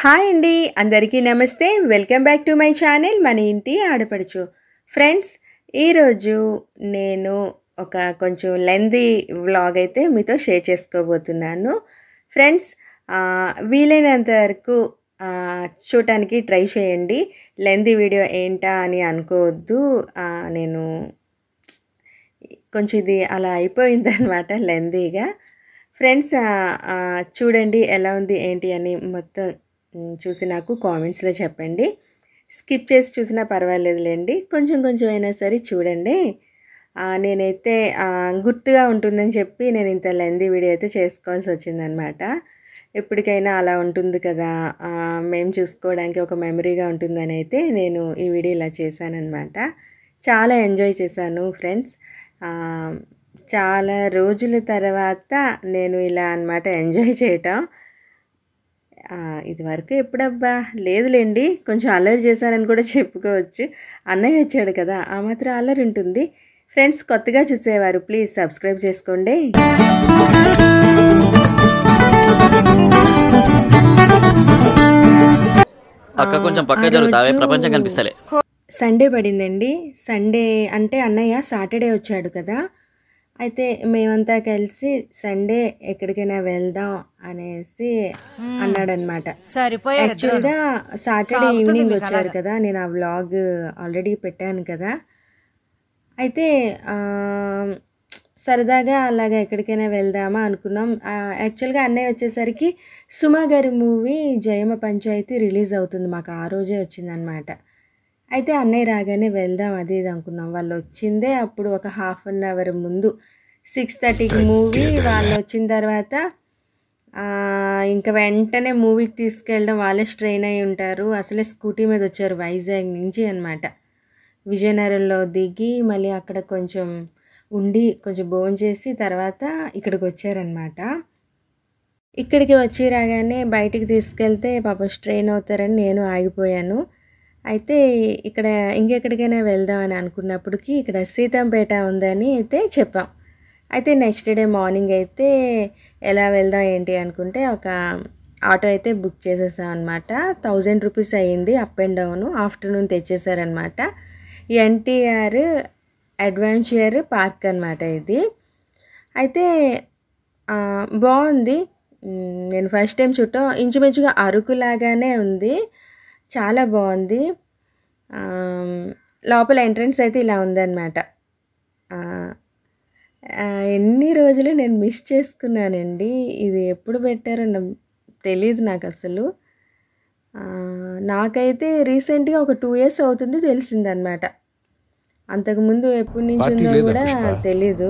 Hi అండి అందరికీ నమస్తే welcome back to my channel మన ఇంటి ఆడపడుచు ఫ్రెండ్స్ ఈరోజు నేను ఒక కొంచెం లెందీ వ్లాగ్ అయితే మీతో షేర్ చేసుకోబోతున్నాను ఫ్రెండ్స్ వీలైనంత వరకు చూడటానికి ట్రై చేయండి లెందీ వీడియో ఏంటా అని అనుకోవద్దు నేను కొంచెం ఇది అలా అయిపోయింది అనమాట లెందీగా ఫ్రెండ్స్ చూడండి ఎలా ఉంది ఏంటి అని మొత్తం చూసి నాకు కామెంట్స్లో చెప్పండి స్కిప్ చేసి చూసినా పర్వాలేదులేండి కొంచెం కొంచెం అయినా సరే చూడండి నేనైతే గుర్తుగా ఉంటుందని చెప్పి నేను ఇంత లెంది వీడియో అయితే చేసుకోవాల్సి వచ్చిందనమాట ఎప్పటికైనా అలా ఉంటుంది కదా మేము చూసుకోవడానికి ఒక మెమరీగా ఉంటుందని అయితే నేను ఈ వీడియో ఇలా చేశానమాట చాలా ఎంజాయ్ చేశాను ఫ్రెండ్స్ చాలా రోజుల తర్వాత నేను ఇలా అనమాట ఎంజాయ్ చేయటం ఇదివరకు ఎప్పుడబ్బా లేదులేండి కొంచెం అల్లరి చేశానని కూడా చెప్పుకోవచ్చు అన్నయ్య వచ్చాడు కదా ఆ మాత్రం అల్లరి ఉంటుంది ఫ్రెండ్స్ కొత్తగా చూసేవారు ప్లీజ్ సబ్స్క్రైబ్ చేసుకోండి కొంచెం సండే పడిందండి సండే అంటే అన్నయ్య సాటర్డే వచ్చాడు కదా అయితే మేమంతా కలిసి సండే ఎక్కడికైనా వెళ్దాం అనేసి అన్నాడనమాట యాక్చువల్గా సాటర్డే ఈవినింగ్ వచ్చారు కదా నేను ఆ వ్లాగ్ ఆల్రెడీ పెట్టాను కదా అయితే సరదాగా అలాగా ఎక్కడికైనా వెళ్దామా అనుకున్నాం యాక్చువల్గా అన్నయ్య వచ్చేసరికి సుమా గారి మూవీ జయమ పంచాయతీ రిలీజ్ అవుతుంది మాకు ఆ రోజే వచ్చిందనమాట అయితే అన్నయ్య రాగానే వెళ్దాం అది ఇది అనుకున్నాం వాళ్ళు వచ్చిందే అప్పుడు ఒక హాఫ్ అన్ అవర్ ముందు సిక్స్ థర్టీకి మూవీ వాళ్ళు వచ్చిన తర్వాత ఇంకా వెంటనే మూవీకి తీసుకెళ్ళడం వాళ్ళే స్ట్రెయిన్ అయి ఉంటారు అసలే స్కూటీ మీద వచ్చారు వైజాగ్ నుంచి అనమాట విజయనగరంలో దిగి మళ్ళీ అక్కడ కొంచెం ఉండి కొంచెం బోన్ చేసి తర్వాత ఇక్కడికి వచ్చారనమాట ఇక్కడికి వచ్చి రాగానే బయటికి తీసుకెళ్తే పాప స్ట్రెయిన్ అవుతారని నేను ఆగిపోయాను అయితే ఇక్కడ ఇంకెక్కడికైనా వెళ్దాం అని అనుకున్నప్పటికీ ఇక్కడ సీతంపేట ఉందని అయితే చెప్పాం అయితే నెక్స్ట్ డే మార్నింగ్ అయితే ఎలా వెళ్దాం ఏంటి అనుకుంటే ఒక ఆటో అయితే బుక్ చేసేసాం అనమాట థౌజండ్ రూపీస్ అయ్యింది అప్ అండ్ డౌన్ ఆఫ్టర్నూన్ తెచ్చేసారనమాట ఎన్టీఆర్ అడ్వెంచర్ పార్క్ అనమాట ఇది అయితే బాగుంది నేను ఫస్ట్ టైం చుట్టం ఇంచుమించుగా అరుకులాగానే ఉంది చాలా బాగుంది లోపల ఎంట్రన్స్ అయితే ఇలా ఉందన్నమాట ఎన్ని రోజులు నేను మిస్ చేసుకున్నానండి ఇది ఎప్పుడు పెట్టారో తెలియదు నాకు అసలు నాకైతే రీసెంట్గా ఒక టూ ఇయర్స్ అవుతుంది తెలిసిందనమాట అంతకుముందు ఎప్పటి ఉందో కూడా తెలీదు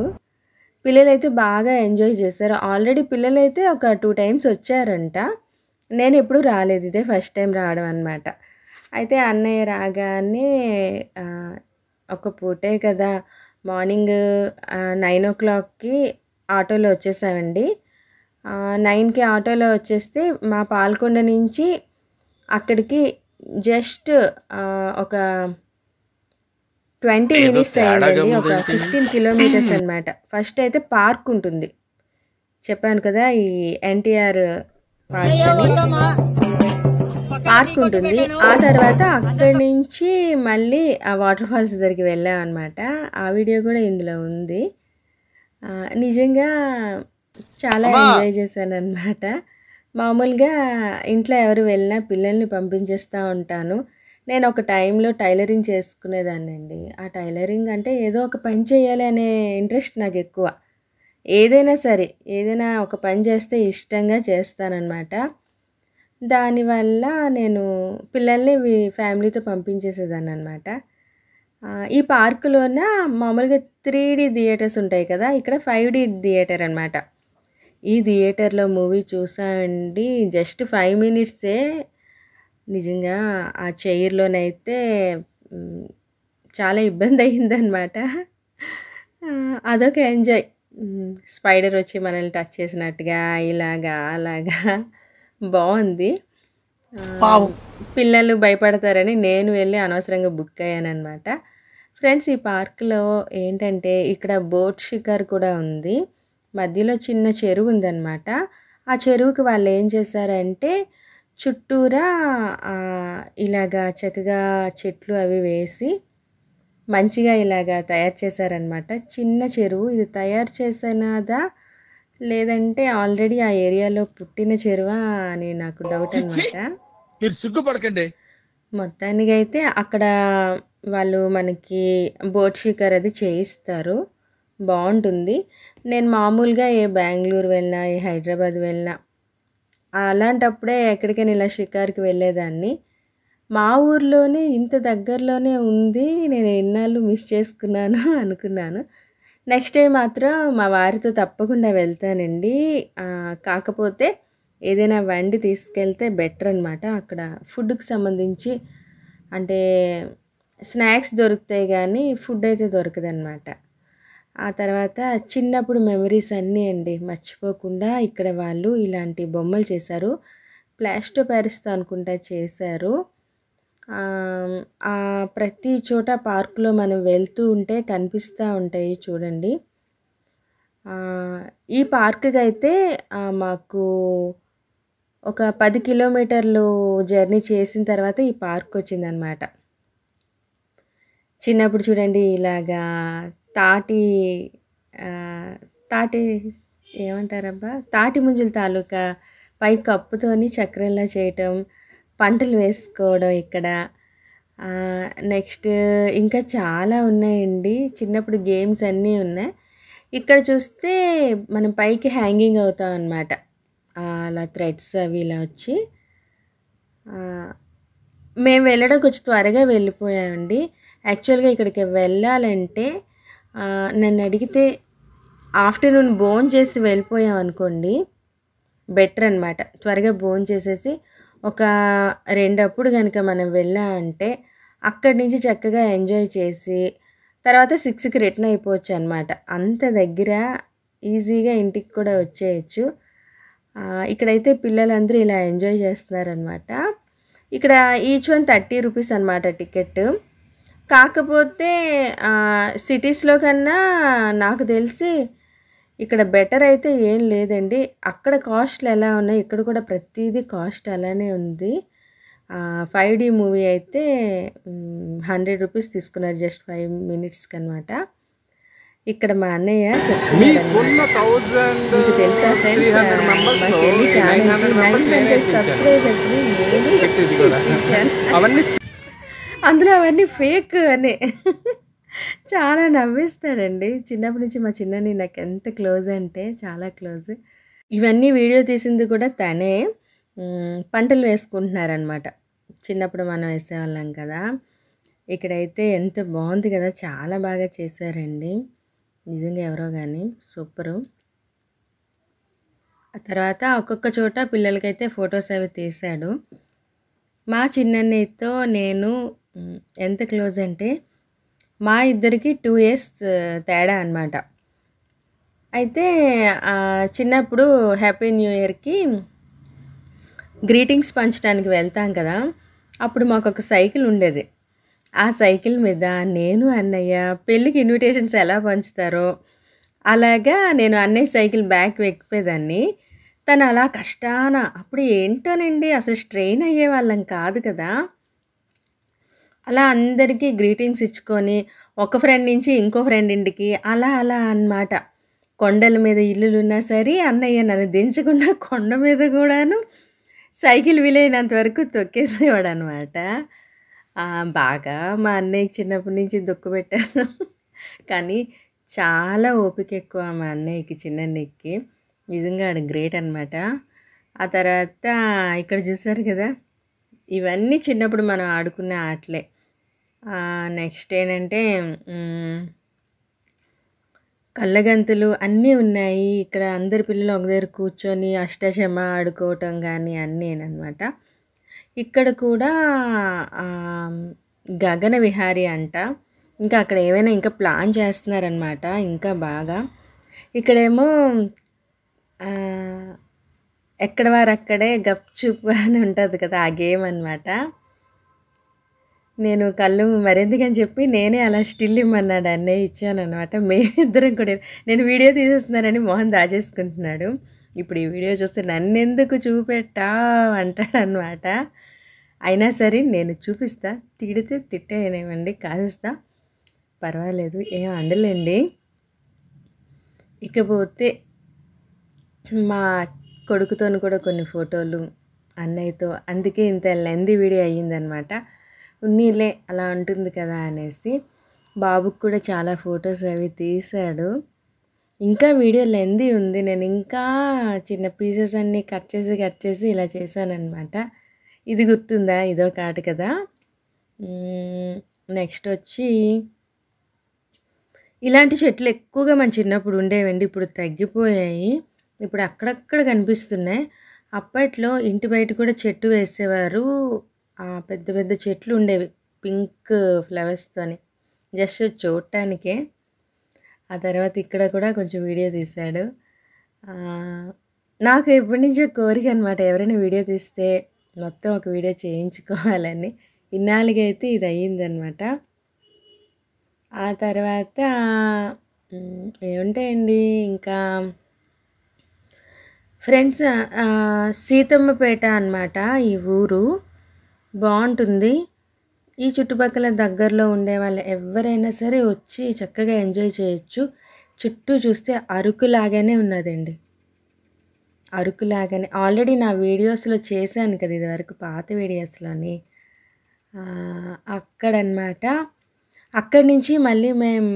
పిల్లలైతే బాగా ఎంజాయ్ చేశారు ఆల్రెడీ పిల్లలైతే ఒక టూ టైమ్స్ వచ్చారంట నేను ఎప్పుడు రాలేదు ఇదే ఫస్ట్ టైం రావడం అనమాట అయితే అన్నయ్య రాగానే ఒక పూటే కదా మార్నింగ్ నైన్ ఓ క్లాక్కి ఆటోలో వచ్చేసామండి నైన్కి ఆటోలో వచ్చేస్తే మా పాల్కొండ నుంచి అక్కడికి జస్ట్ ఒక ట్వంటీ మినిట్స్ అయ్యిందండి ఒక ఫిఫ్టీన్ కిలోమీటర్స్ అనమాట ఫస్ట్ అయితే పార్క్ ఉంటుంది చెప్పాను కదా ఈ ఎన్టీఆర్ ఆడుకుంటుంది ఆ తర్వాత అక్కడి నుంచి మళ్ళీ ఆ వాటర్ ఫాల్స్ దగ్గరికి వెళ్ళాం అనమాట ఆ వీడియో కూడా ఇందులో ఉంది నిజంగా చాలా ఎంజాయ్ చేశాను అనమాట మామూలుగా ఇంట్లో ఎవరు వెళ్ళినా పిల్లల్ని పంపించేస్తూ ఉంటాను నేను ఒక టైంలో టైలరింగ్ చేసుకునేదాన్ని అండి ఆ టైలరింగ్ అంటే ఏదో ఒక పని చేయాలి అనే ఇంట్రెస్ట్ నాకు ఎక్కువ ఏదైనా సరే ఏదైనా ఒక పని చేస్తే ఇష్టంగా చేస్తానన్నమాట దానివల్ల నేను పిల్లల్ని ఫ్యామిలీతో పంపించేసేదాన్ని అనమాట ఈ పార్కులోన మామూలుగా త్రీ డీ థియేటర్స్ ఉంటాయి కదా ఇక్కడ ఫైవ్ డీ థియేటర్ అనమాట ఈ థియేటర్లో మూవీ చూసామండి జస్ట్ ఫైవ్ మినిట్సే నిజంగా ఆ చైర్లోనైతే చాలా ఇబ్బంది అయ్యిందనమాట అదొక ఎంజాయ్ స్పైడర్ వచ్చి మనల్ని టచ్ చేసినట్టుగా ఇలాగా అలాగా బాగుంది పిల్లలు భయపడతారని నేను వెళ్ళి అనవసరంగా బుక్ అయ్యాను అనమాట ఫ్రెండ్స్ ఈ పార్క్లో ఏంటంటే ఇక్కడ బోట్ షికర్ కూడా ఉంది మధ్యలో చిన్న చెరువు ఉందన్నమాట ఆ చెరువుకి వాళ్ళు ఏం చేశారంటే చుట్టూరా ఇలాగా చక్కగా చెట్లు అవి వేసి మంచిగా ఇలాగా తయారు చేశారనమాట చిన్న చెరువు ఇది తయారు చేసినదా లేదంటే ఆల్రెడీ ఆ ఏరియాలో పుట్టిన చెరువా అని నాకు డౌట్ అనమాట మీరు సిగ్గుపడకండి మొత్తానికి అయితే అక్కడ వాళ్ళు మనకి బోట్ షికర్ అది చేయిస్తారు బాగుంటుంది నేను మామూలుగా ఏ బెంగళూరు వెళ్ళినా ఏ హైదరాబాద్ వెళ్ళినా అలాంటప్పుడే ఎక్కడికైనా ఇలా షికార్కి వెళ్ళేదాన్ని మా ఊర్లోనే ఇంత దగ్గరలోనే ఉంది నేను ఎన్నాళ్ళు మిస్ చేసుకున్నాను అనుకున్నాను నెక్స్ట్ డే మాత్రం మా వారితో తప్పకుండా వెళ్తానండి కాకపోతే ఏదైనా వండి తీసుకెళ్తే బెటర్ అనమాట అక్కడ ఫుడ్కి సంబంధించి అంటే స్నాక్స్ దొరుకుతాయి కానీ ఫుడ్ అయితే దొరకదనమాట ఆ తర్వాత చిన్నప్పుడు మెమరీస్ అన్నీ అండి మర్చిపోకుండా ఇక్కడ వాళ్ళు ఇలాంటి బొమ్మలు చేశారు ప్లాస్టో ప్యారిస్తో అనుకుంటా చేశారు ప్రతి చోట పార్కులో మనం వెళ్తూ ఉంటే కనిపిస్తూ ఉంటాయి చూడండి ఈ పార్క్కి అయితే మాకు ఒక పది కిలోమీటర్లు జర్నీ చేసిన తర్వాత ఈ పార్క్ వచ్చిందనమాట చిన్నప్పుడు చూడండి ఇలాగా తాటి తాటి ఏమంటారబ్బా తాటి ముంజుల తాలూకా పై కప్పుతోని చక్రంలా చేయటం పంటలు వేసుకోవడం ఇక్కడ నెక్స్ట్ ఇంకా చాలా ఉన్నాయండి చిన్నప్పుడు గేమ్స్ అన్నీ ఉన్నాయి ఇక్కడ చూస్తే మనం పైకి హ్యాంగింగ్ అవుతాం అనమాట అలా థ్రెడ్స్ అవి ఇలా వచ్చి మేము వెళ్ళడం కొంచెం త్వరగా వెళ్ళిపోయామండి యాక్చువల్గా ఇక్కడికి వెళ్ళాలంటే నన్ను అడిగితే ఆఫ్టర్నూన్ బోన్ చేసి వెళ్ళిపోయాం అనుకోండి బెటర్ అనమాట త్వరగా బోన్ చేసేసి ఒక రెండప్పుడు కనుక మనం అంటే అక్కడి నుంచి చక్కగా ఎంజాయ్ చేసి తర్వాత సిక్స్కి రిటర్న్ అయిపోవచ్చు అనమాట అంత దగ్గర ఈజీగా ఇంటికి కూడా వచ్చేయచ్చు ఇక్కడైతే పిల్లలందరూ ఇలా ఎంజాయ్ చేస్తున్నారనమాట ఇక్కడ ఈచ్ వన్ థర్టీ రూపీస్ అనమాట టికెట్ కాకపోతే సిటీస్లో కన్నా నాకు తెలిసి ఇక్కడ బెటర్ అయితే ఏం లేదండి అక్కడ కాస్ట్లు ఎలా ఉన్నాయి ఇక్కడ కూడా ప్రతిదీ కాస్ట్ అలానే ఉంది ఫైవ్ డీ మూవీ అయితే హండ్రెడ్ రూపీస్ తీసుకున్నారు జస్ట్ ఫైవ్ మినిట్స్కి అనమాట ఇక్కడ మా అన్నయ్య చెప్తున్నాడు తెలుసా అందులో అవన్నీ ఫేక్ అనే చాలా నవ్విస్తాడండి చిన్నప్పటి నుంచి మా చిన్నని నాకు ఎంత క్లోజ్ అంటే చాలా క్లోజ్ ఇవన్నీ వీడియో తీసింది కూడా తనే పంటలు వేసుకుంటున్నారనమాట చిన్నప్పుడు మనం వేసేవాళ్ళం కదా ఇక్కడైతే ఎంత బాగుంది కదా చాలా బాగా చేశారండి నిజంగా ఎవరో కానీ సూపరు ఆ తర్వాత ఒక్కొక్క చోట పిల్లలకైతే ఫొటోస్ అవి తీశాడు మా చిన్నతో నేను ఎంత క్లోజ్ అంటే మా ఇద్దరికి టూ ఇయర్స్ తేడా అనమాట అయితే చిన్నప్పుడు హ్యాపీ న్యూ ఇయర్కి గ్రీటింగ్స్ పంచడానికి వెళ్తాం కదా అప్పుడు మాకు ఒక సైకిల్ ఉండేది ఆ సైకిల్ మీద నేను అన్నయ్య పెళ్ళికి ఇన్విటేషన్స్ ఎలా పంచుతారో అలాగా నేను అన్నయ్య సైకిల్ బ్యాక్ ఎక్కిపోయేదాన్ని తను అలా కష్టాన అప్పుడు ఏంటోనండి అసలు స్ట్రెయిన్ వాళ్ళం కాదు కదా అలా అందరికీ గ్రీటింగ్స్ ఇచ్చుకొని ఒక ఫ్రెండ్ నుంచి ఇంకో ఫ్రెండ్ ఇంటికి అలా అలా అనమాట కొండల మీద ఉన్నా సరే అన్నయ్య నన్ను దించకుండా కొండ మీద కూడాను సైకిల్ వీలైనంత వరకు తొక్కేసేవాడు అనమాట బాగా మా అన్నయ్యకి చిన్నప్పటి నుంచి దుక్కు పెట్టాను కానీ చాలా ఓపిక ఎక్కువ మా అన్నయ్యకి చిన్న నెక్కి నిజంగా ఆడు గ్రేట్ అనమాట ఆ తర్వాత ఇక్కడ చూసారు కదా ఇవన్నీ చిన్నప్పుడు మనం ఆడుకునే ఆటలే నెక్స్ట్ ఏంటంటే కళ్ళగంతులు అన్నీ ఉన్నాయి ఇక్కడ అందరి పిల్లలు ఒక దగ్గర కూర్చొని అష్టశమ ఆడుకోవటం కానీ అన్నీనమాట ఇక్కడ కూడా గగన విహారి అంట ఇంకా అక్కడ ఏమైనా ఇంకా ప్లాన్ చేస్తున్నారనమాట ఇంకా బాగా ఇక్కడేమో ఎక్కడ అక్కడే గప్చుప్ అని ఉంటుంది కదా ఆ గేమ్ అనమాట నేను కళ్ళు మరెందుకని చెప్పి నేనే అలా స్టిల్ ఇమ్మన్నాడు అన్నయ్య ఇచ్చానమాట మేమిద్దరం కూడా నేను వీడియో తీసేస్తున్నానని మోహన్ దాచేసుకుంటున్నాడు ఇప్పుడు ఈ వీడియో చూస్తే నన్ను ఎందుకు చూపెట్టా అంటాడనమాట అయినా సరే నేను చూపిస్తా తిడితే తిట్టేయనివ్వండి కాసేస్తా పర్వాలేదు ఏం అండలేండి ఇకపోతే మా కొడుకుతో కూడా కొన్ని ఫోటోలు అన్నయ్యతో అందుకే ఇంత లెందీ వీడియో అయ్యిందనమాట ఉన్నీలే అలా ఉంటుంది కదా అనేసి బాబుకు కూడా చాలా ఫొటోస్ అవి తీశాడు ఇంకా వీడియో లెంది ఉంది నేను ఇంకా చిన్న పీసెస్ అన్నీ కట్ చేసి కట్ చేసి ఇలా చేశానమాట ఇది గుర్తుందా ఇదో కాటు కదా నెక్స్ట్ వచ్చి ఇలాంటి చెట్లు ఎక్కువగా మన చిన్నప్పుడు ఉండేవండి ఇప్పుడు తగ్గిపోయాయి ఇప్పుడు అక్కడక్కడ కనిపిస్తున్నాయి అప్పట్లో ఇంటి బయట కూడా చెట్టు వేసేవారు పెద్ద పెద్ద చెట్లు ఉండేవి పింక్ ఫ్లవర్స్తోని జస్ట్ చూడటానికే ఆ తర్వాత ఇక్కడ కూడా కొంచెం వీడియో తీశాడు నాకు ఎప్పటి నుంచో కోరిక అనమాట ఎవరైనా వీడియో తీస్తే మొత్తం ఒక వీడియో చేయించుకోవాలని ఇన్నాళ్ళకైతే ఇది అయ్యిందనమాట ఆ తర్వాత ఏముంటాయండి ఇంకా ఫ్రెండ్స్ సీతమ్మపేట అనమాట ఈ ఊరు బాగుంటుంది ఈ చుట్టుపక్కల దగ్గరలో ఉండే వాళ్ళు ఎవరైనా సరే వచ్చి చక్కగా ఎంజాయ్ చేయొచ్చు చుట్టూ చూస్తే అరుకులాగానే ఉన్నదండి అరుకులాగానే ఆల్రెడీ నా వీడియోస్లో చేశాను కదా ఇదివరకు పాత వీడియోస్లోని అక్కడనమాట అక్కడి నుంచి మళ్ళీ మేము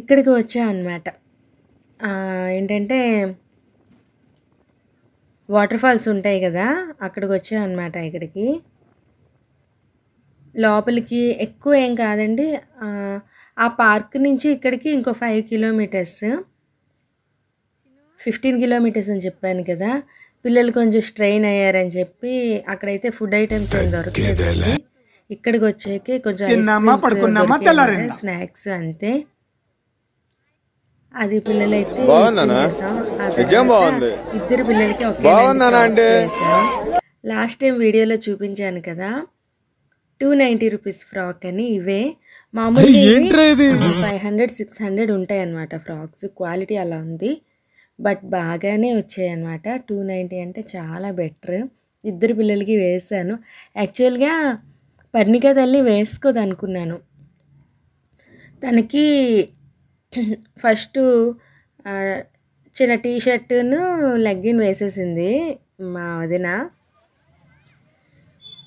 ఇక్కడికి వచ్చామన్నమాట ఏంటంటే వాటర్ ఫాల్స్ ఉంటాయి కదా అక్కడికి వచ్చామన్నమాట ఇక్కడికి లోపలికి ఎక్కువ ఏం కాదండి ఆ పార్క్ నుంచి ఇక్కడికి ఇంకో ఫైవ్ కిలోమీటర్స్ ఫిఫ్టీన్ కిలోమీటర్స్ అని చెప్పాను కదా పిల్లలు కొంచెం స్ట్రెయిన్ అయ్యారని చెప్పి అక్కడైతే ఫుడ్ ఐటమ్స్ ఏం దొరకలేదు ఇక్కడికి వచ్చాక కొంచెం స్నాక్స్ అంతే అది పిల్లలైతే ఇద్దరు పిల్లలకి ఒకే లాస్ట్ టైం వీడియోలో చూపించాను కదా టూ నైంటీ రూపీస్ ఫ్రాక్ అని ఇవే మామూలుగా ఫైవ్ హండ్రెడ్ సిక్స్ హండ్రెడ్ ఉంటాయి అనమాట ఫ్రాక్స్ క్వాలిటీ అలా ఉంది బట్ బాగానే వచ్చాయి అనమాట టూ నైంటీ అంటే చాలా బెటర్ ఇద్దరు పిల్లలకి వేసాను యాక్చువల్గా పర్ణిక తల్లి వేసుకోదనుకున్నాను తనకి ఫస్ట్ చిన్న టీ షర్టును లెగ్గిన్ వేసేసింది మా వదిన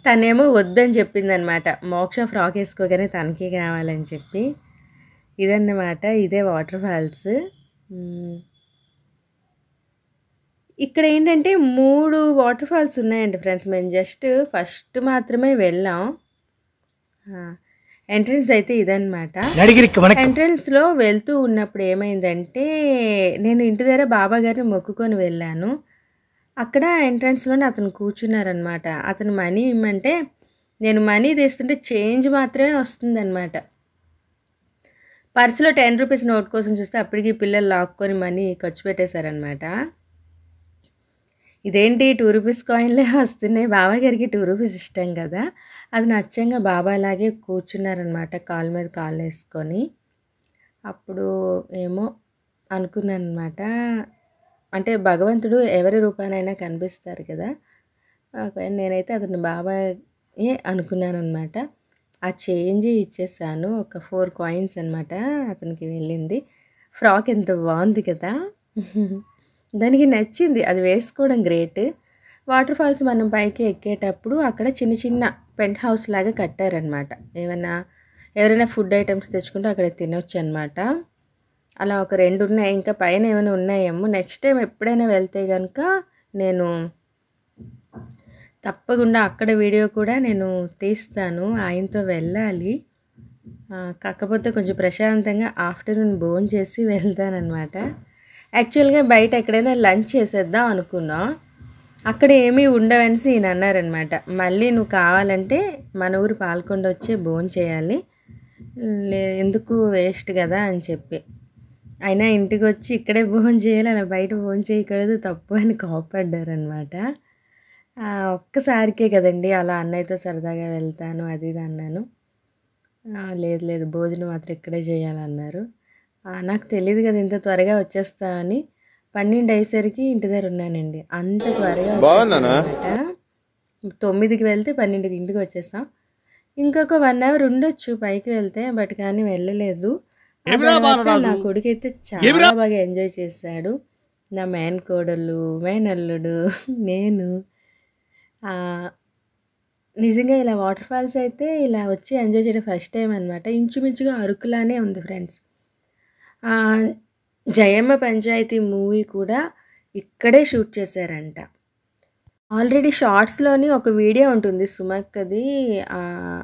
తనేమో వద్దని అనమాట మోక్ష ఫ్రాక్ వేసుకోగానే తనకి కావాలని చెప్పి ఇదన్నమాట ఇదే వాటర్ ఫాల్స్ ఇక్కడ ఏంటంటే మూడు వాటర్ ఫాల్స్ ఉన్నాయండి ఫ్రెండ్స్ మేము జస్ట్ ఫస్ట్ మాత్రమే వెళ్ళాం ఎంట్రన్స్ అయితే ఇదనమాట ఎంట్రన్స్ లో వెళ్తూ ఉన్నప్పుడు ఏమైందంటే నేను ఇంటి దగ్గర బాబా గారిని మొక్కుకొని వెళ్ళాను అక్కడ లోనే అతను కూర్చున్నారనమాట అతను మనీ ఇమ్మంటే నేను మనీ తీస్తుంటే చేంజ్ మాత్రమే వస్తుందన్నమాట పర్సులో టెన్ రూపీస్ నోట్ కోసం చూస్తే అప్పటికి పిల్లలు లాక్కొని మనీ ఖర్చు పెట్టేశారనమాట ఇదేంటి టూ రూపీస్ కాయిన్లే వస్తున్నాయి బాబాయ్ గారికి టూ రూపీస్ ఇష్టం కదా అది నచ్చంగా బాబా అలాగే కూర్చున్నారనమాట కాలు మీద కాలు వేసుకొని అప్పుడు ఏమో అనుకున్నాను అనమాట అంటే భగవంతుడు ఎవరి రూపానైనా కనిపిస్తారు కదా నేనైతే అతను బాబాయే అనుకున్నాను అనమాట ఆ చేంజ్ ఇచ్చేసాను ఒక ఫోర్ కాయిన్స్ అనమాట అతనికి వెళ్ళింది ఫ్రాక్ ఎంత బాగుంది కదా దానికి నచ్చింది అది వేసుకోవడం గ్రేట్ వాటర్ ఫాల్స్ మనం పైకి ఎక్కేటప్పుడు అక్కడ చిన్న చిన్న పెంట్ హౌస్ లాగా కట్టారనమాట ఏమైనా ఎవరైనా ఫుడ్ ఐటమ్స్ తెచ్చుకుంటే అక్కడ తినొచ్చు అనమాట అలా ఒక రెండు ఉన్నాయి ఇంకా పైన ఏమైనా ఉన్నాయేమో నెక్స్ట్ టైం ఎప్పుడైనా వెళ్తే కనుక నేను తప్పకుండా అక్కడ వీడియో కూడా నేను తీస్తాను ఆయనతో వెళ్ళాలి కాకపోతే కొంచెం ప్రశాంతంగా ఆఫ్టర్నూన్ భోజనం చేసి వెళ్తానమాట యాక్చువల్గా బయట ఎక్కడైనా లంచ్ చేసేద్దాం అనుకున్నాం అక్కడ ఏమీ ఉండవనిసి ఈయన అన్నారనమాట మళ్ళీ నువ్వు కావాలంటే మన ఊరు పాల్కొండ వచ్చే భోన్ చేయాలి ఎందుకు వేస్ట్ కదా అని చెప్పి అయినా ఇంటికి వచ్చి ఇక్కడే భోజనం చేయాలి అలా బయట భోజనం చేయకూడదు తప్పు అని కోపడ్డారనమాట ఒక్కసారికే కదండి అలా అన్నయ్యతో సరదాగా వెళ్తాను అది ఇది అన్నాను లేదు లేదు భోజనం మాత్రం ఇక్కడే చేయాలన్నారు నాకు తెలియదు కదా ఇంత త్వరగా వచ్చేస్తా అని పన్నెండు అయ్యేసరికి ఇంటి దగ్గర ఉన్నానండి అంత త్వరగా తొమ్మిదికి వెళ్తే పన్నెండుకి ఇంటికి వచ్చేస్తాం ఇంకొక వన్ అవర్ ఉండొచ్చు పైకి వెళ్తే బట్ కానీ వెళ్ళలేదు నా కొడుకు అయితే చాలా బాగా ఎంజాయ్ చేశాడు నా మేన్ కోడలు అల్లుడు నేను నిజంగా ఇలా వాటర్ ఫాల్స్ అయితే ఇలా వచ్చి ఎంజాయ్ చేయడం ఫస్ట్ టైం అనమాట ఇంచుమించుగా అరుకులానే ఉంది ఫ్రెండ్స్ జయమ్మ పంచాయతీ మూవీ కూడా ఇక్కడే షూట్ చేశారంట ఆల్రెడీ షార్ట్స్లోని ఒక వీడియో ఉంటుంది సుమక్కది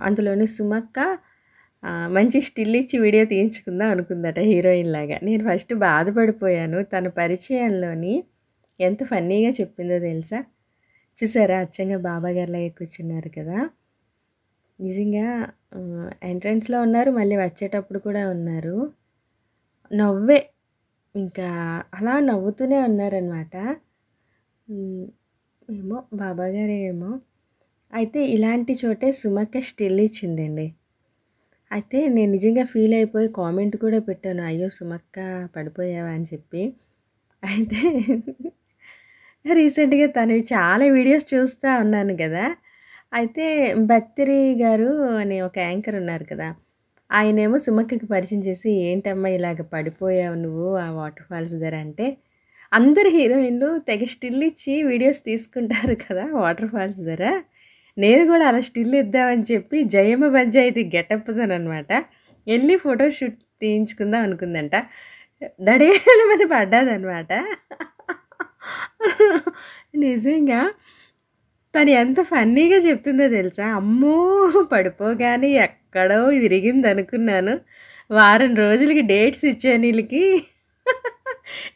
అందులోని సుమక్క మంచి స్టిల్ ఇచ్చి వీడియో తీయించుకుందాం అనుకుందట హీరోయిన్ లాగా నేను ఫస్ట్ బాధపడిపోయాను తన పరిచయంలోని ఎంత ఫన్నీగా చెప్పిందో తెలుసా చూసారా అచ్చంగా బాబాగారిలాగా కూర్చున్నారు కదా నిజంగా ఎంట్రన్స్లో ఉన్నారు మళ్ళీ వచ్చేటప్పుడు కూడా ఉన్నారు నవ్వే ఇంకా అలా నవ్వుతూనే ఉన్నారనమాట ఏమో గారే ఏమో అయితే ఇలాంటి చోటే సుమక్క స్టిల్ ఇచ్చిందండి అయితే నేను నిజంగా ఫీల్ అయిపోయి కామెంట్ కూడా పెట్టాను అయ్యో సుమక్క పడిపోయావా అని చెప్పి అయితే రీసెంట్గా తనవి చాలా వీడియోస్ చూస్తూ ఉన్నాను కదా అయితే బత్తిరి గారు అనే ఒక యాంకర్ ఉన్నారు కదా ఆయనేమో సుమక్కకి పరిచయం చేసి ఏంటమ్మా ఇలాగ పడిపోయావు నువ్వు ఆ వాటర్ ఫాల్స్ అంటే అందరు హీరోయిన్లు తెగ స్టిల్ ఇచ్చి వీడియోస్ తీసుకుంటారు కదా వాటర్ ఫాల్స్ దగ్గర నేను కూడా అలా స్టిల్ ఇద్దామని చెప్పి జయమ్మ పంచాయతీ గెటప్జన్ అనమాట వెళ్ళి ఫోటోషూట్ తీయించుకుందాం అనుకుందంట దడేలమని పడ్డాదనమాట నిజంగా తను ఎంత ఫన్నీగా చెప్తుందో తెలుసా అమ్మో పడిపోగానే ఎక్కడో విరిగింది అనుకున్నాను వారం రోజులకి డేట్స్ ఇచ్చాను వీళ్ళకి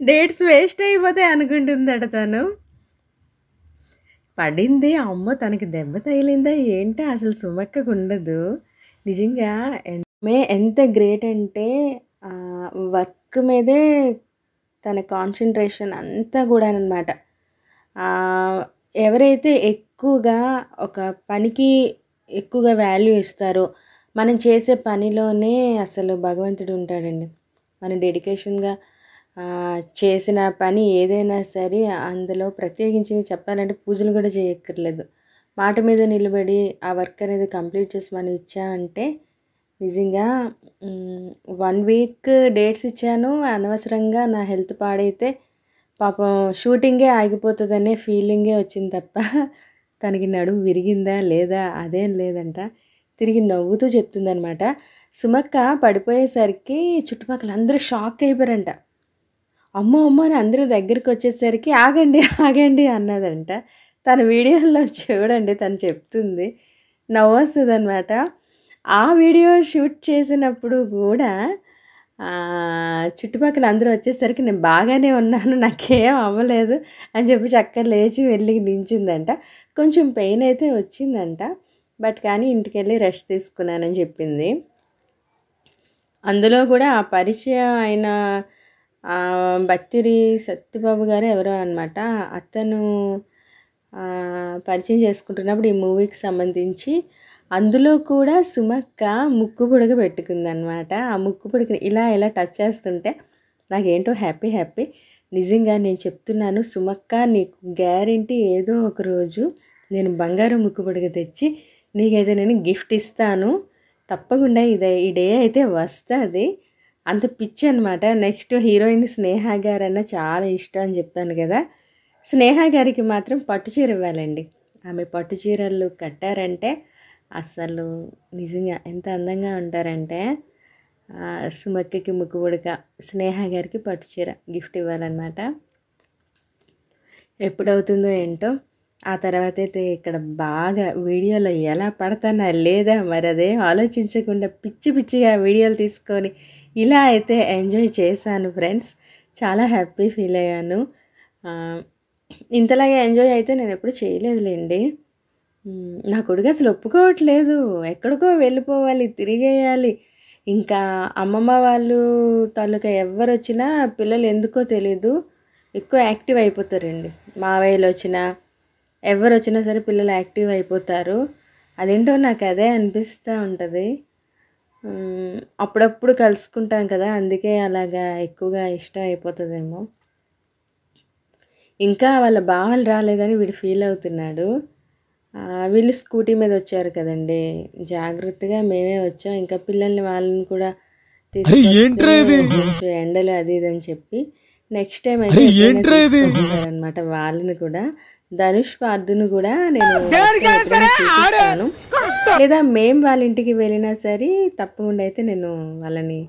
డేట్స్ వేస్ట్ అయిపోతాయి అనుకుంటుందట తను పడింది అమ్మ తనకి దెబ్బ తగిలిందా ఏంటో అసలు సుమక్కకు ఉండదు నిజంగా మే ఎంత గ్రేట్ అంటే వర్క్ మీదే తన కాన్సన్ట్రేషన్ అంతా కూడా అనమాట ఎవరైతే ఎక్కువ ఎక్కువగా ఒక పనికి ఎక్కువగా వాల్యూ ఇస్తారో మనం చేసే పనిలోనే అసలు భగవంతుడు ఉంటాడండి మనం డెడికేషన్గా చేసిన పని ఏదైనా సరే అందులో ప్రత్యేకించి చెప్పాలంటే పూజలు కూడా చేయక్కర్లేదు మాట మీద నిలబడి ఆ వర్క్ అనేది కంప్లీట్ చేసి మనం ఇచ్చామంటే నిజంగా వన్ వీక్ డేట్స్ ఇచ్చాను అనవసరంగా నా హెల్త్ పాడైతే పాపం షూటింగే ఆగిపోతుందనే ఫీలింగే వచ్చింది తప్ప తనకి నడుము విరిగిందా లేదా అదేం లేదంట తిరిగి నవ్వుతూ చెప్తుందనమాట సుమక్క పడిపోయేసరికి చుట్టుపక్కల అందరూ షాక్ అయిపోయారంట అమ్మో అమ్మో అని అందరూ దగ్గరికి వచ్చేసరికి ఆగండి ఆగండి అన్నదంట తన వీడియోలో చూడండి తను చెప్తుంది నవ్వొస్తుందనమాట ఆ వీడియో షూట్ చేసినప్పుడు కూడా చుట్టుపక్కల అందరూ వచ్చేసరికి నేను బాగానే ఉన్నాను నాకేం అవ్వలేదు అని చెప్పి చక్కగా లేచి వెళ్ళి నించుందంట కొంచెం పెయిన్ అయితే వచ్చిందంట బట్ కానీ ఇంటికి వెళ్ళి రెస్ట్ తీసుకున్నానని చెప్పింది అందులో కూడా ఆ పరిచయం అయిన బత్తిరి సత్యబాబు గారు ఎవరో అనమాట అతను పరిచయం చేసుకుంటున్నప్పుడు ఈ మూవీకి సంబంధించి అందులో కూడా సుమక్క ముక్కు పొడుగు పెట్టుకుందనమాట ఆ ముక్కు పొడుగుని ఇలా ఇలా టచ్ చేస్తుంటే నాకేంటో హ్యాపీ హ్యాపీ నిజంగా నేను చెప్తున్నాను సుమక్క నీకు గ్యారంటీ ఏదో ఒకరోజు నేను బంగారం ముక్కుపొడిగా తెచ్చి నీకైతే నేను గిఫ్ట్ ఇస్తాను తప్పకుండా ఇదే ఈ డే అయితే వస్తుంది అంత పిచ్చి అనమాట నెక్స్ట్ హీరోయిన్ స్నేహ గారు అన్న చాలా ఇష్టం అని చెప్తాను కదా స్నేహ గారికి మాత్రం పట్టు చీర ఇవ్వాలండి ఆమె పట్టు చీరలు కట్టారంటే అసలు నిజంగా ఎంత అందంగా ఉంటారంటే సుమక్కకి ముక్కు ఉడక స్నేహ గారికి పట్టు చీర గిఫ్ట్ ఇవ్వాలన్నమాట ఎప్పుడవుతుందో ఏంటో ఆ తర్వాత అయితే ఇక్కడ బాగా వీడియోలో ఎలా పడతానా లేదా మరి అదే ఆలోచించకుండా పిచ్చి పిచ్చిగా వీడియోలు తీసుకొని ఇలా అయితే ఎంజాయ్ చేశాను ఫ్రెండ్స్ చాలా హ్యాపీ ఫీల్ అయ్యాను ఇంతలాగా ఎంజాయ్ అయితే నేను ఎప్పుడు చేయలేదులేండి నా కొడుకు అసలు ఒప్పుకోవట్లేదు ఎక్కడికో వెళ్ళిపోవాలి తిరిగేయాలి ఇంకా అమ్మమ్మ వాళ్ళు తాలూకా ఎవరు వచ్చినా పిల్లలు ఎందుకో తెలీదు ఎక్కువ యాక్టివ్ అయిపోతారండి మావయ్యలు వచ్చినా ఎవరు వచ్చినా సరే పిల్లలు యాక్టివ్ అయిపోతారు అదేంటో నాకు అదే అనిపిస్తూ ఉంటుంది అప్పుడప్పుడు కలుసుకుంటాం కదా అందుకే అలాగా ఎక్కువగా ఇష్టం అయిపోతుందేమో ఇంకా వాళ్ళ బావలు రాలేదని వీడు ఫీల్ అవుతున్నాడు వీళ్ళు స్కూటీ మీద వచ్చారు కదండి జాగ్రత్తగా మేమే వచ్చాం ఇంకా పిల్లల్ని వాళ్ళని కూడా తీసుకు ఎండలు అది ఇది అని చెప్పి నెక్స్ట్ టైం అయితే అనమాట వాళ్ళని కూడా ధనుష్ పార్థును కూడా నేను చూపిస్తాను లేదా మేము వాళ్ళ ఇంటికి వెళ్ళినా సరే తప్పకుండా అయితే నేను వాళ్ళని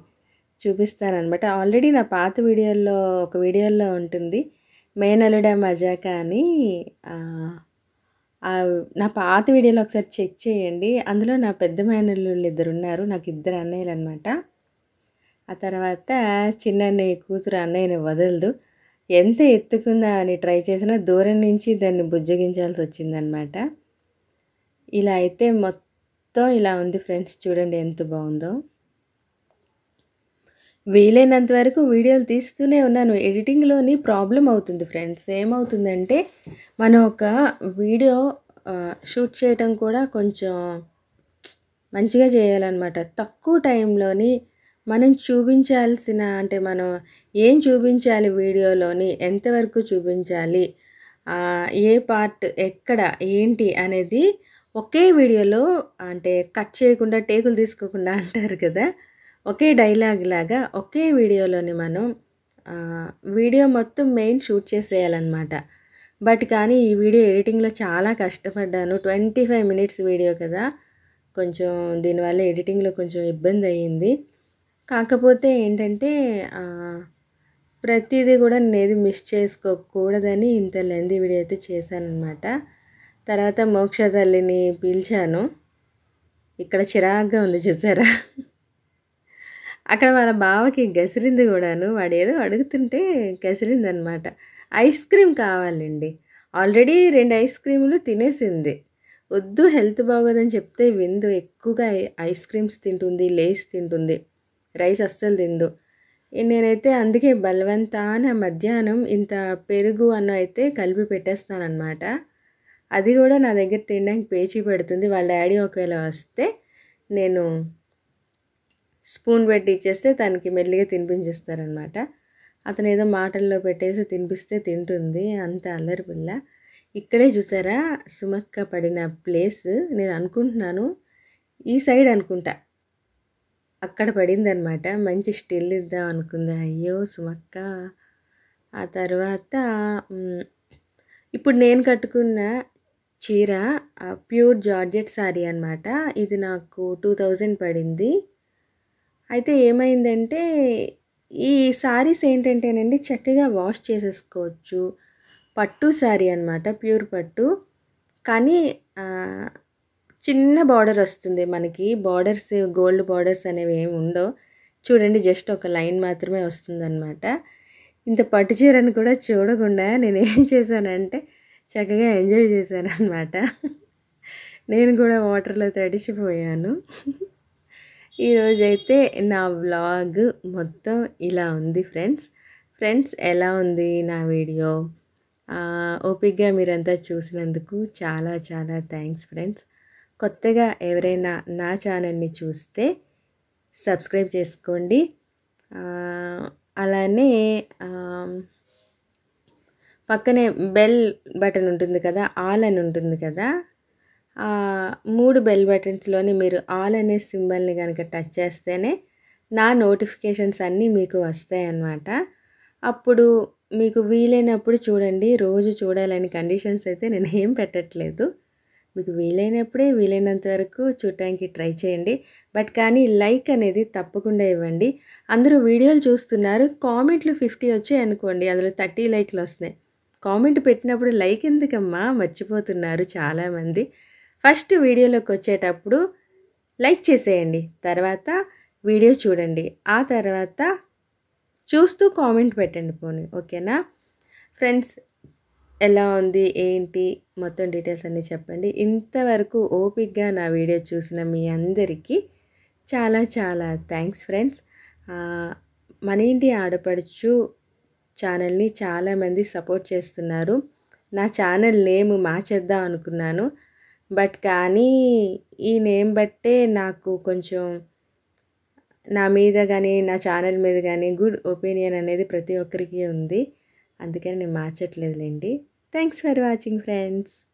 చూపిస్తానమాట ఆల్రెడీ నా పాత వీడియోల్లో ఒక వీడియోలో ఉంటుంది మేనలుడా మజాక అని నా పాత వీడియోలో ఒకసారి చెక్ చేయండి అందులో నా పెద్ద మేనల్లు ఇద్దరు ఉన్నారు నాకు ఇద్దరు అన్నయ్యలు అనమాట ఆ తర్వాత చిన్న అన్నయ్య కూతురు అన్నయ్యను వదలదు ఎంత ఎత్తుకుందా అని ట్రై చేసినా దూరం నుంచి దాన్ని బుజ్జగించాల్సి వచ్చిందనమాట ఇలా అయితే మొత్తం ఇలా ఉంది ఫ్రెండ్స్ చూడండి ఎంత బాగుందో వీలైనంత వరకు వీడియోలు తీస్తూనే ఉన్నాను ఎడిటింగ్లోని ప్రాబ్లం అవుతుంది ఫ్రెండ్స్ ఏమవుతుందంటే మనం ఒక వీడియో షూట్ చేయటం కూడా కొంచెం మంచిగా చేయాలన్నమాట తక్కువ టైంలోని మనం చూపించాల్సిన అంటే మనం ఏం చూపించాలి వీడియోలోని ఎంతవరకు చూపించాలి ఏ పార్ట్ ఎక్కడ ఏంటి అనేది ఒకే వీడియోలో అంటే కట్ చేయకుండా టేకులు తీసుకోకుండా అంటారు కదా ఒకే డైలాగ్ లాగా ఒకే వీడియోలోని మనం వీడియో మొత్తం మెయిన్ షూట్ చేసేయాలన్నమాట బట్ కానీ ఈ వీడియో ఎడిటింగ్లో చాలా కష్టపడ్డాను ట్వంటీ ఫైవ్ మినిట్స్ వీడియో కదా కొంచెం దీనివల్ల ఎడిటింగ్లో కొంచెం ఇబ్బంది అయ్యింది కాకపోతే ఏంటంటే ప్రతిదీ కూడా నేను మిస్ చేసుకోకూడదని ఇంత లెంది వీడియో అయితే చేశానమాట తర్వాత మోక్ష తల్లిని పీల్చాను ఇక్కడ చిరాగ్గా ఉంది చూసారా అక్కడ వాళ్ళ బావకి గసిరింది కూడాను వాడు ఏదో అడుగుతుంటే గసిరిందనమాట ఐస్ క్రీమ్ కావాలండి ఆల్రెడీ రెండు ఐస్ క్రీములు తినేసింది వద్దు హెల్త్ బాగోదని చెప్తే విందు ఎక్కువగా ఐస్ క్రీమ్స్ తింటుంది లేస్ తింటుంది రైస్ అస్సలు తిండు నేనైతే అందుకే బలవంతాన మధ్యాహ్నం ఇంత పెరుగు అన్న అయితే కలిపి పెట్టేస్తానమాట అది కూడా నా దగ్గర తినడానికి పేచి పెడుతుంది వాళ్ళ డాడీ ఒకవేళ వస్తే నేను స్పూన్ పెట్టి ఇచ్చేస్తే తనకి మెల్లిగా తినిపించేస్తారనమాట అతను ఏదో మాటల్లో పెట్టేసి తినిపిస్తే తింటుంది అంత అల్లరి పిల్ల ఇక్కడే చూసారా సుమక్క పడిన ప్లేస్ నేను అనుకుంటున్నాను ఈ సైడ్ అనుకుంటా అక్కడ పడిందనమాట మంచి స్టిల్ ఇద్దాం అనుకుంది అయ్యో సుమక్క ఆ తర్వాత ఇప్పుడు నేను కట్టుకున్న చీర ప్యూర్ జార్జెట్ శారీ అనమాట ఇది నాకు టూ థౌజండ్ పడింది అయితే ఏమైందంటే ఈ శారీస్ ఏంటంటేనండి చక్కగా వాష్ చేసేసుకోవచ్చు పట్టు శారీ అనమాట ప్యూర్ పట్టు కానీ చిన్న బార్డర్ వస్తుంది మనకి బార్డర్స్ గోల్డ్ బార్డర్స్ అనేవి ఏమి ఉండవు చూడండి జస్ట్ ఒక లైన్ మాత్రమే వస్తుందన్నమాట ఇంత పట్టు చీరను కూడా చూడకుండా నేను ఏం చేశానంటే చక్కగా ఎంజాయ్ చేశాను అనమాట నేను కూడా వాటర్లో తడిచిపోయాను ఈరోజు అయితే నా వ్లాగ్ మొత్తం ఇలా ఉంది ఫ్రెండ్స్ ఫ్రెండ్స్ ఎలా ఉంది నా వీడియో ఓపిక్గా మీరంతా చూసినందుకు చాలా చాలా థ్యాంక్స్ ఫ్రెండ్స్ కొత్తగా ఎవరైనా నా ఛానల్ని చూస్తే సబ్స్క్రైబ్ చేసుకోండి అలానే పక్కనే బెల్ బటన్ ఉంటుంది కదా ఆల్ అని ఉంటుంది కదా మూడు బెల్ బటన్స్లోని మీరు ఆల్ అనే సింబల్ని కనుక టచ్ చేస్తేనే నా నోటిఫికేషన్స్ అన్నీ మీకు వస్తాయన్నమాట అప్పుడు మీకు వీలైనప్పుడు చూడండి రోజు చూడాలని కండిషన్స్ అయితే నేను ఏం పెట్టట్లేదు మీకు వీలైనప్పుడే వీలైనంత వరకు చూడటానికి ట్రై చేయండి బట్ కానీ లైక్ అనేది తప్పకుండా ఇవ్వండి అందరూ వీడియోలు చూస్తున్నారు కామెంట్లు ఫిఫ్టీ వచ్చాయి అనుకోండి అందులో థర్టీ లైక్లు వస్తున్నాయి కామెంట్ పెట్టినప్పుడు లైక్ ఎందుకమ్మా మర్చిపోతున్నారు చాలామంది ఫస్ట్ వీడియోలోకి వచ్చేటప్పుడు లైక్ చేసేయండి తర్వాత వీడియో చూడండి ఆ తర్వాత చూస్తూ కామెంట్ పెట్టండి పోనీ ఓకేనా ఫ్రెండ్స్ ఎలా ఉంది ఏంటి మొత్తం డీటెయిల్స్ అన్నీ చెప్పండి ఇంతవరకు ఓపిక్గా నా వీడియో చూసిన మీ అందరికీ చాలా చాలా థ్యాంక్స్ ఫ్రెండ్స్ మన ఇంటి ఆడపడుచు ఛానల్ని చాలామంది సపోర్ట్ చేస్తున్నారు నా ఛానల్ నేమ్ మార్చేద్దాం అనుకున్నాను బట్ కానీ ఈ నేమ్ బట్టే నాకు కొంచెం నా మీద కానీ నా ఛానల్ మీద కానీ గుడ్ ఒపీనియన్ అనేది ప్రతి ఒక్కరికి ఉంది అందుకని నేను మార్చట్లేదులేండి Thanks for watching friends.